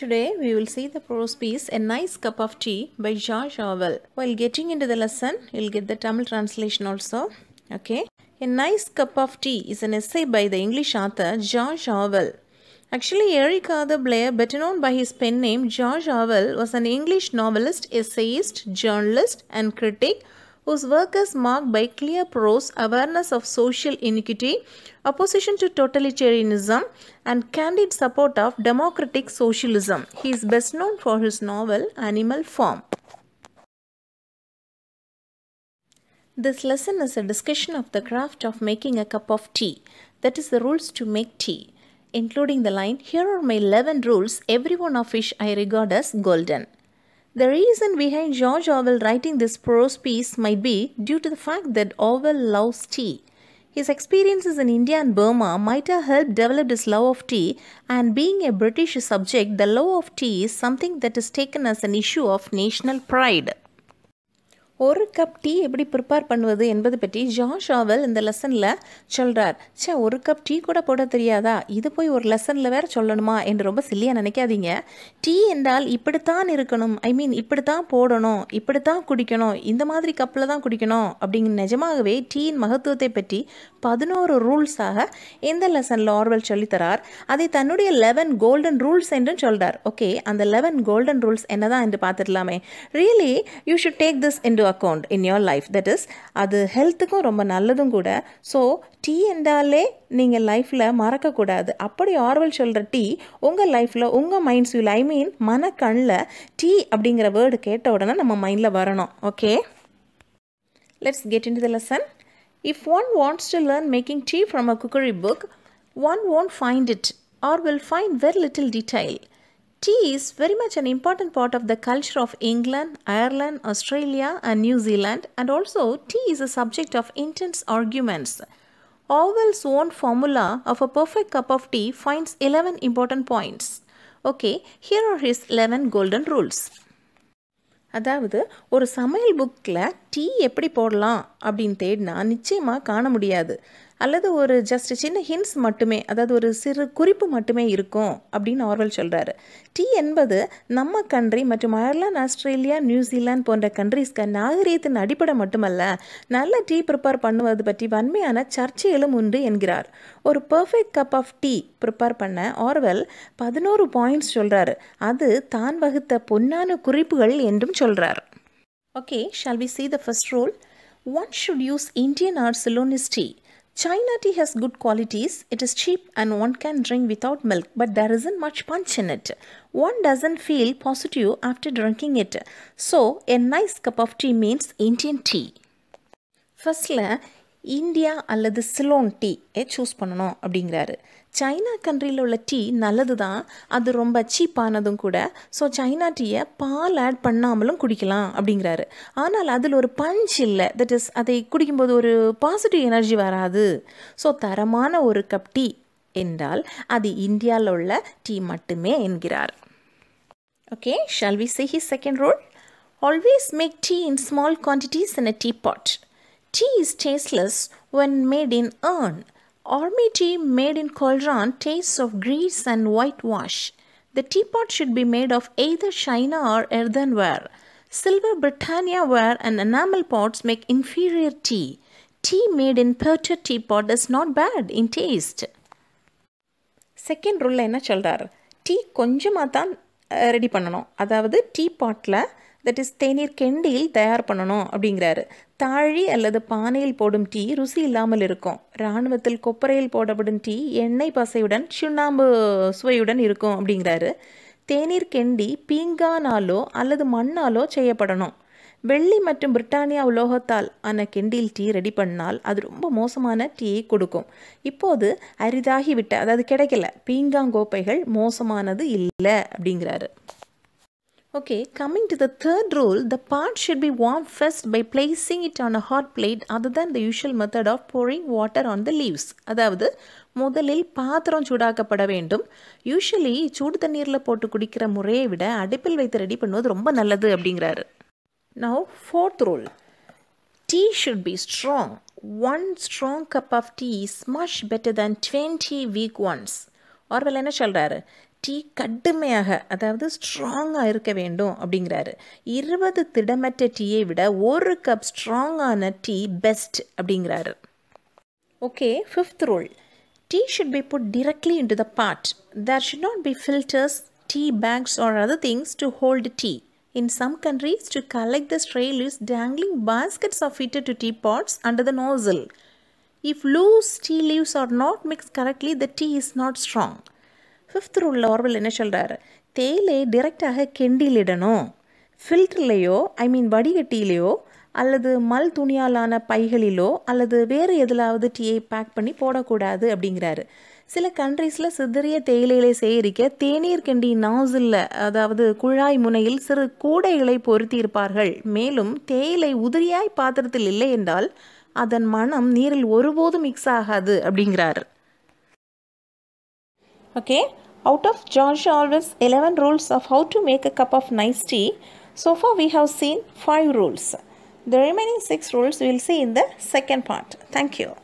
Today we will see the prose piece A Nice Cup of Tea by George Orwell. While getting into the lesson, you'll get the Tamil translation also. Okay. A Nice Cup of Tea is an essay by the English author George Orwell. Actually, Eric Arthur Blair, better known by his pen name George Orwell, was an English novelist, essayist, journalist and critic whose work is marked by clear prose, awareness of social iniquity, opposition to totalitarianism, and candid support of democratic socialism. He is best known for his novel Animal Farm. This lesson is a discussion of the craft of making a cup of tea, that is the rules to make tea, including the line, here are my 11 rules, every one of which I regard as golden. The reason behind George Orwell writing this prose piece might be due to the fact that Orwell loves tea. His experiences in India and Burma might have helped develop his love of tea and being a British subject, the love of tea is something that is taken as an issue of national pride. ஒரு cup tea எப்படி prepare பண்ணுவது என்பது பற்றி John shovel இந்த லெசனில் சொல்கிறார் சே ஒரு cup tea கூட போட தெரியாதா இது போய் ஒரு லெசனில் வேறு சொல்லணுமா என்று ரொம்ப சில்லியாக நினைக்காதீங்க டீ என்றால் இப்படித்தான் இருக்கணும் ஐ மீன் இப்படித்தான் போடணும் இப்படித்தான் குடிக்கணும் இந்த மாதிரி கப்பில் தான் குடிக்கணும் அப்படிங்கிற நிஜமாகவே டீயின் மகத்துவத்தை பற்றி பதினோரு ரூல்ஸாக இந்த லெசனில் ஆர்வல் சொல்லித்தரார் அதை தன்னுடைய லெவன் கோல்டன் ரூல்ஸ் என்றும் சொல்கிறார் ஓகே அந்த லெவன் கோல்டன் ரூல்ஸ் என்னதான் என்று பார்த்துடலாமே really you should take this என்று account in your life that is அது ஹெல்த்துக்கும் ரொம்ப நல்லதும் கூட ஸோ டீ என்றாலே நீங்கள் லைஃப்பில் மறக்கக்கூடாது அப்படி ஆர்வல் சொல்கிற டீ உங்கள் லைஃப்பில் உங்கள் மைண்ட்ஸ் வில் ஐ மீன் மனக்கண்ணில் டீ அப்படிங்கிற வேர்டு கேட்ட உடனே நம்ம மைண்டில் வரணும் okay let's get into the lesson if one wants to learn making tea from a cookery book one won't find it or will find very little detail Tea is very much an important part of the culture of England, Ireland, Australia and New Zealand and also tea is a subject of intense arguments. Orwell's own formula of a perfect cup of tea finds 11 important points. Okay, here are his 11 golden rules. அதாவது ஒரு சமையல் புக்கில் tea எப்படி போடலாம் அப்படின்னு தேடினா நிச்சயமாக காண முடியாது அல்லது ஒரு ஜஸ்ட் சின்ன ஹின்ஸ் மட்டுமே அதாவது ஒரு சிறு குறிப்பு மட்டுமே இருக்கும் அப்படின்னு ஆர்வல் சொல்கிறாரு டீ என்பது நம்ம கண்ட்ரி மற்றும் அயர்லாந்து ஆஸ்திரேலியா நியூசிலாந்து போன்ற கண்ட்ரீஸ்க்கு நாகரீகத்தின் அடிப்படை மட்டுமல்ல நல்ல டீ ப்ரிப்பேர் பண்ணுவது பற்றி வன்மையான சர்ச்சைகளும் உண்டு என்கிறார் ஒரு perfect cup of tea prepare பண்ண ஆர்வல் பதினோரு பாயிண்ட்ஸ் சொல்கிறாரு அது தான் வகுத்த பொன்னான குறிப்புகள் என்றும் சொல்கிறார் Okay, shall we see the first rule? One should use Indian or Ceylonese tea. China tea has good qualities. It is cheap and one can drink without milk, but there isn't much punch in it. One doesn't feel positive after drinking it. So, a nice cup of tea means Indian tea. Firstly, India அல்லது Ceylon tea choose பண்ணணும் அப்படிங்கிறாரு China கண்ட்ரியில் உள்ள tea நல்லது தான் அது ரொம்ப சீப்பானதும் கூட ஸோ சைனா டீயை பால் ஆட் பண்ணாமலும் குடிக்கலாம் அப்படிங்கிறாரு ஆனால் அதில் ஒரு பஞ்ச் இல்லை தட் இஸ் அதை குடிக்கும்போது ஒரு பாசிட்டிவ் எனர்ஜி வராது ஸோ தரமான ஒரு கப் டீ என்றால் அது இந்தியாவில் உள்ள டீ மட்டுமே என்கிறார் okay shall we say he second rule always make tea in small quantities in a tea pot tea is tasteless one made in urn Army tea made in cauldron tastes of grease and whitewash. The teapot should be made of either china or earthenware. Silver Britannia ware and enamel pots make inferior tea. Tea made in pewter teapot is not bad in taste. Second ரூலில் என்ன சொல்கிறார் tea கொஞ்சமாக தான் ready பண்ணணும் அதாவது tea bottle that is தேநீர் கெண்டியில் தயார் பண்ணணும் அப்படிங்கிறாரு தாழி அல்லது பானையில் போடும் டீ ருசி இல்லாமல் இருக்கும் இராணுவத்தில் கொப்பரையில் போடப்படும் டீ எண்ணெய் பசையுடன் சுண்ணாம்பு சுவையுடன் இருக்கும் அப்படிங்கிறாரு தேநீர் கெண்டி பீங்கானாலோ அல்லது மண்ணாலோ செய்யப்படணும் வெள்ளி மற்றும் பிரிட்டானியா உலோகத்தால் ஆன கெண்டில் டீ ரெடி பண்ணால் அது ரொம்ப மோசமான டீயை கொடுக்கும் இப்போது அரிதாகிவிட்ட அதாவது கிடைக்கல பீங்காங்கோப்பைகள் மோசமானது இல்லை அப்படிங்கிறாரு Okay, coming to the third rule, the pot should be warm first by placing it on a hot plate other than the usual method of pouring water on the leaves. அதாவது முதலில் பாத்ரம் சுடாக்கப்பட வேண்டும் Usually, சூடு தண்ணீரில் போட்டு குடிக்கிற முறையை விட அடிப்பில் வைத்து ரெடி பண்ணுது ரும்ப நல்லது அப்படிங்கிறாரு now fourth rule tea should be strong one strong cup of tea is much better than twenty weak ones Orwell என்ன சொல்கிறாரு டீ கடுமையாக அதாவது ஸ்ட்ராங்காக இருக்க வேண்டும் அப்படிங்கிறாரு இருபது திடமற்ற டீயை விட ஒரு கப் ஸ்ட்ராங்கான டீ பெஸ்ட் அப்படிங்கிறாரு okay fifth rule tea should be put directly in the pot there should not be filters tea bags or other things to hold tea in some countries to collect the stray loose dangling baskets of filter to tea pots under the nozzle if loose tea leaves are not mix correctly the tea is not strong fifth ரூலில் Orwell என்ன சொல்கிறாரு தேயிலை டிரெக்டாக கெண்டிலிடணும் ஃபில்டர்லேயோ ஐ மீன் வடிகட்டியிலையோ அல்லது மல் துணியாலான பைகளிலோ அல்லது வேறு எதிலாவது டீயை back பண்ணி போடக்கூடாது அப்படிங்கிறாரு சில கண்ட்ரீஸில் சிதறிய தேயிலையிலே சேகரிக்க தேநீர் கெண்டி நாசில்ல அதாவது குழாய் முனையில் சிறு கூடைகளை பொருத்தியிருப்பார்கள் மேலும் தேயிலை உதிரியாய் பாத்திரத்தில் இல்லை என்றால் அதன் மனம் நீரில் ஒருபோதும் மிக்ஸ் ஆகாது அப்படிங்கிறார் okay Out of George Orwell's 11 rules of how to make a cup of nice tea, so far we have seen 5 rules. The remaining 6 rules we will see in the second part. Thank you.